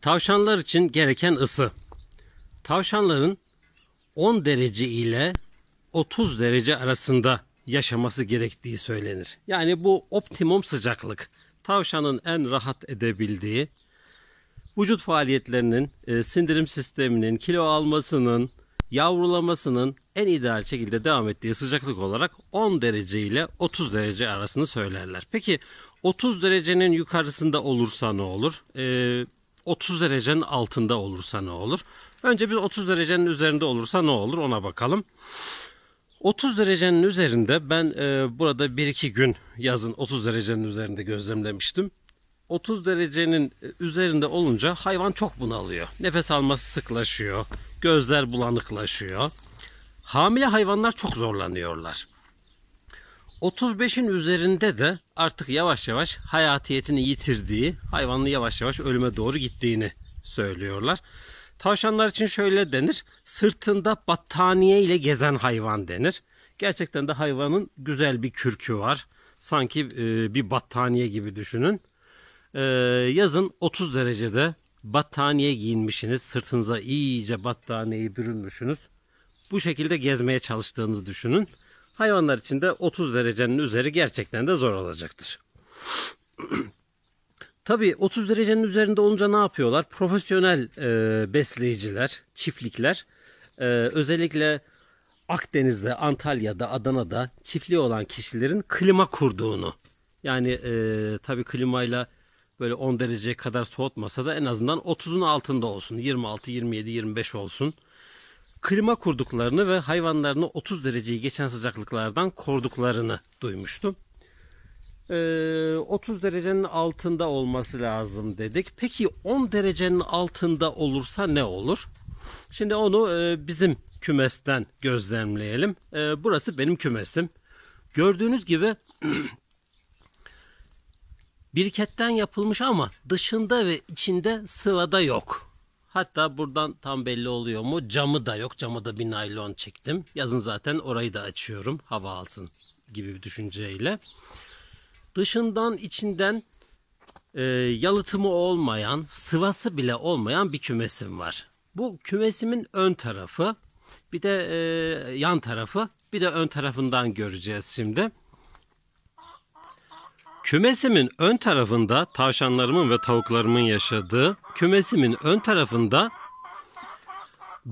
Tavşanlar için gereken ısı. Tavşanların 10 derece ile 30 derece arasında yaşaması gerektiği söylenir. Yani bu optimum sıcaklık. Tavşanın en rahat edebildiği, vücut faaliyetlerinin, e, sindirim sisteminin, kilo almasının, yavrulamasının en ideal şekilde devam ettiği sıcaklık olarak 10 derece ile 30 derece arasını söylerler. Peki 30 derecenin yukarısında olursa ne olur? Ee, 30 derecenin altında olursa ne olur? Önce bir 30 derecenin üzerinde olursa ne olur ona bakalım. 30 derecenin üzerinde ben e, burada 1-2 gün yazın 30 derecenin üzerinde gözlemlemiştim. 30 derecenin e, üzerinde olunca hayvan çok bunalıyor. Nefes alması sıklaşıyor, gözler bulanıklaşıyor. Hamile hayvanlar çok zorlanıyorlar. 35'in üzerinde de artık yavaş yavaş hayatiyetini yitirdiği, hayvanlı yavaş yavaş ölüme doğru gittiğini söylüyorlar. Tavşanlar için şöyle denir. Sırtında battaniye ile gezen hayvan denir. Gerçekten de hayvanın güzel bir kürkü var. Sanki e, bir battaniye gibi düşünün. E, yazın 30 derecede battaniye giyinmişsiniz. Sırtınıza iyice battaniyeyi bürünmüşsünüz. Bu şekilde gezmeye çalıştığınızı düşünün. Hayvanlar için de 30 derecenin üzeri gerçekten de zor olacaktır. Tabii 30 derecenin üzerinde olunca ne yapıyorlar? Profesyonel e, besleyiciler, çiftlikler e, özellikle Akdeniz'de, Antalya'da, Adana'da çiftliği olan kişilerin klima kurduğunu yani e, tabii klimayla böyle 10 dereceye kadar soğutmasa da en azından 30'un altında olsun. 26, 27, 25 olsun klima kurduklarını ve hayvanlarını 30 dereceyi geçen sıcaklıklardan korduklarını duymuştum. Ee, 30 derecenin altında olması lazım dedik. Peki 10 derecenin altında olursa ne olur? Şimdi onu e, bizim kümesten gözlemleyelim. E, burası benim kümesim. Gördüğünüz gibi biriketten yapılmış ama dışında ve içinde sıvada yok. Hatta buradan tam belli oluyor mu? Camı da yok. Camı da bir naylon çektim. Yazın zaten orayı da açıyorum. Hava alsın gibi bir düşünceyle. Dışından içinden e, yalıtımı olmayan, sıvası bile olmayan bir kümesim var. Bu kümesimin ön tarafı, bir de e, yan tarafı, bir de ön tarafından göreceğiz şimdi. Kümesimin ön tarafında tavşanlarımın ve tavuklarımın yaşadığı kümesimin ön tarafında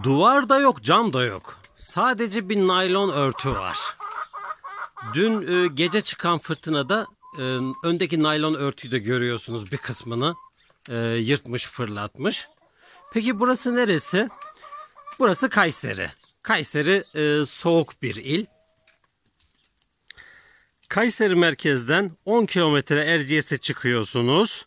duvar da yok, cam da yok. Sadece bir naylon örtü var. Dün e, gece çıkan fırtınada e, öndeki naylon örtüyü de görüyorsunuz bir kısmını e, yırtmış, fırlatmış. Peki burası neresi? Burası Kayseri. Kayseri e, soğuk bir il. Kayseri merkezden 10 kilometre Erciyes'e çıkıyorsunuz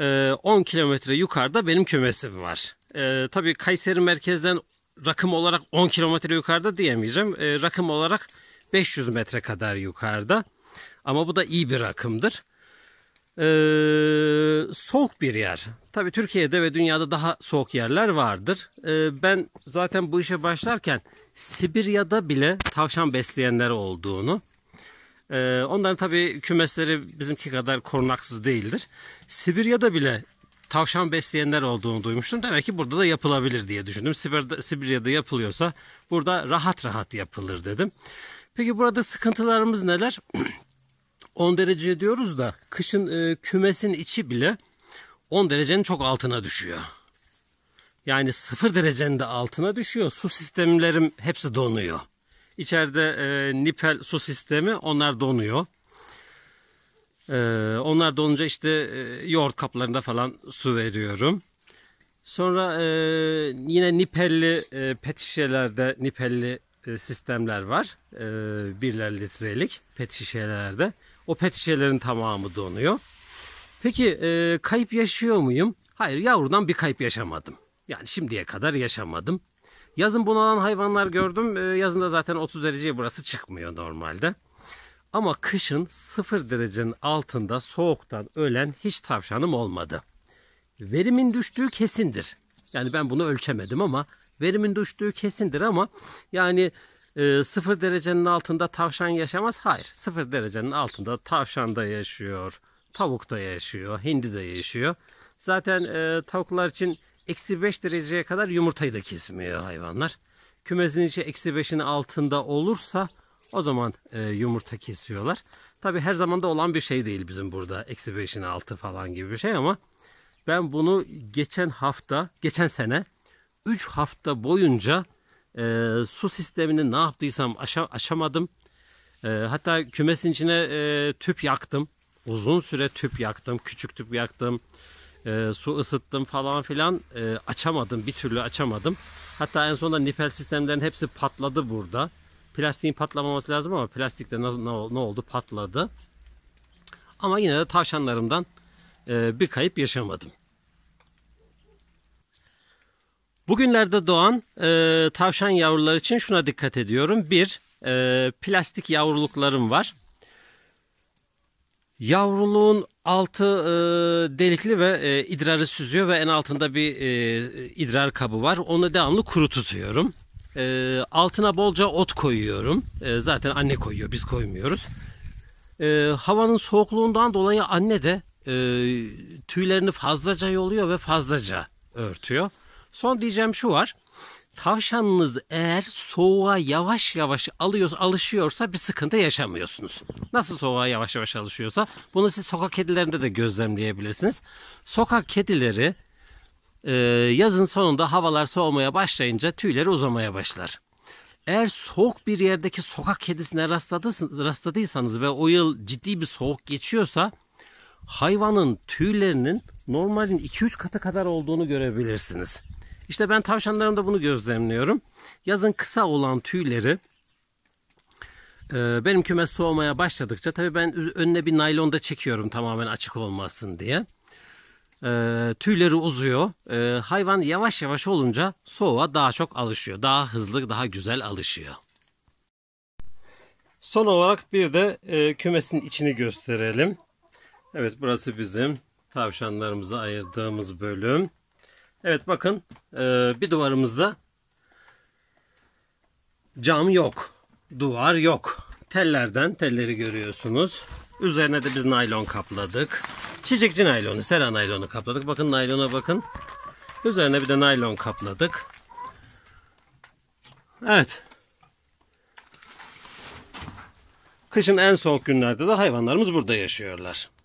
e, ee, 10 kilometre yukarıda benim kümesim var. E, tabii Kayseri merkezden rakım olarak 10 kilometre yukarıda diyemeyeceğim. E, rakım olarak 500 metre kadar yukarıda. Ama bu da iyi bir rakımdır. E, soğuk bir yer. Tabii Türkiye'de ve dünyada daha soğuk yerler vardır. E, ben zaten bu işe başlarken Sibirya'da bile tavşan besleyenler olduğunu ee, onların tabii kümesleri bizimki kadar korunaksız değildir. Sibirya'da bile tavşan besleyenler olduğunu duymuştum. Demek ki burada da yapılabilir diye düşündüm. Sibir'de, Sibirya'da yapılıyorsa burada rahat rahat yapılır dedim. Peki burada sıkıntılarımız neler? 10 derece diyoruz da kışın e, kümesin içi bile 10 derecenin çok altına düşüyor. Yani 0 derecenin de altına düşüyor. Su sistemlerim hepsi donuyor. İçeride e, nipel su sistemi onlar donuyor. E, onlar donunca işte e, yoğurt kaplarında falan su veriyorum. Sonra e, yine nipelli e, pet şişelerde nipelli e, sistemler var. E, birler litrelik pet şişelerde. O pet şişelerin tamamı donuyor. Peki e, kayıp yaşıyor muyum? Hayır yavrudan bir kayıp yaşamadım. Yani şimdiye kadar yaşamadım. Yazın bunalan hayvanlar gördüm. Ee, Yazında zaten 30 dereceye burası çıkmıyor normalde. Ama kışın 0 derecenin altında soğuktan ölen hiç tavşanım olmadı. Verimin düştüğü kesindir. Yani ben bunu ölçemedim ama verimin düştüğü kesindir ama yani e, sıfır derecenin altında tavşan yaşamaz. Hayır sıfır derecenin altında tavşan da yaşıyor, tavuk da yaşıyor, hindi de yaşıyor. Zaten e, tavuklar için eksi 5 dereceye kadar yumurtayı da kesmiyor hayvanlar. Kümesin içi eksi 5'in altında olursa o zaman e, yumurta kesiyorlar. Tabi her zaman da olan bir şey değil bizim burada. Eksi 5'in altı falan gibi bir şey ama ben bunu geçen hafta, geçen sene 3 hafta boyunca e, su sistemini ne yaptıysam aşa, aşamadım. E, hatta kümesin içine e, tüp yaktım. Uzun süre tüp yaktım, küçük tüp yaktım e, su ısıttım falan filan e, açamadım bir türlü açamadım. Hatta en sonunda nipel sistemlerin hepsi patladı burada. Plastiğin patlamaması lazım ama plastikte ne, ne, ne oldu patladı. Ama yine de tavşanlarımdan e, bir kayıp yaşamadım. Bugünlerde doğan e, tavşan yavruları için şuna dikkat ediyorum. Bir, e, plastik yavruluklarım var. Yavruluğun altı e, delikli ve e, idrarı süzüyor ve en altında bir e, idrar kabı var. Onu devamlı kuru tutuyorum. E, altına bolca ot koyuyorum. E, zaten anne koyuyor biz koymuyoruz. E, havanın soğukluğundan dolayı anne de e, tüylerini fazlaca yoluyor ve fazlaca örtüyor. Son diyeceğim şu var tavşanınız eğer soğuğa yavaş yavaş alıyor, alışıyorsa bir sıkıntı yaşamıyorsunuz. Nasıl soğuğa yavaş yavaş alışıyorsa bunu siz sokak kedilerinde de gözlemleyebilirsiniz. Sokak kedileri e, yazın sonunda havalar soğumaya başlayınca tüyleri uzamaya başlar. Eğer soğuk bir yerdeki sokak kedisine rastladıysanız ve o yıl ciddi bir soğuk geçiyorsa hayvanın tüylerinin normalin 2-3 katı kadar olduğunu görebilirsiniz. İşte ben tavşanlarımda bunu gözlemliyorum. Yazın kısa olan tüyleri e, benim kümes soğumaya başladıkça tabii ben önüne bir naylonda çekiyorum tamamen açık olmasın diye. E, tüyleri uzuyor. E, hayvan yavaş yavaş olunca soğuğa daha çok alışıyor. Daha hızlı, daha güzel alışıyor. Son olarak bir de e, kümesin içini gösterelim. Evet burası bizim tavşanlarımızı ayırdığımız bölüm. Evet bakın e, bir duvarımızda cam yok. Duvar yok. Tellerden telleri görüyorsunuz. Üzerine de biz naylon kapladık. Çiçekçi naylonu, sera naylonu kapladık. Bakın naylona bakın. Üzerine bir de naylon kapladık. Evet. Kışın en soğuk günlerde de hayvanlarımız burada yaşıyorlar.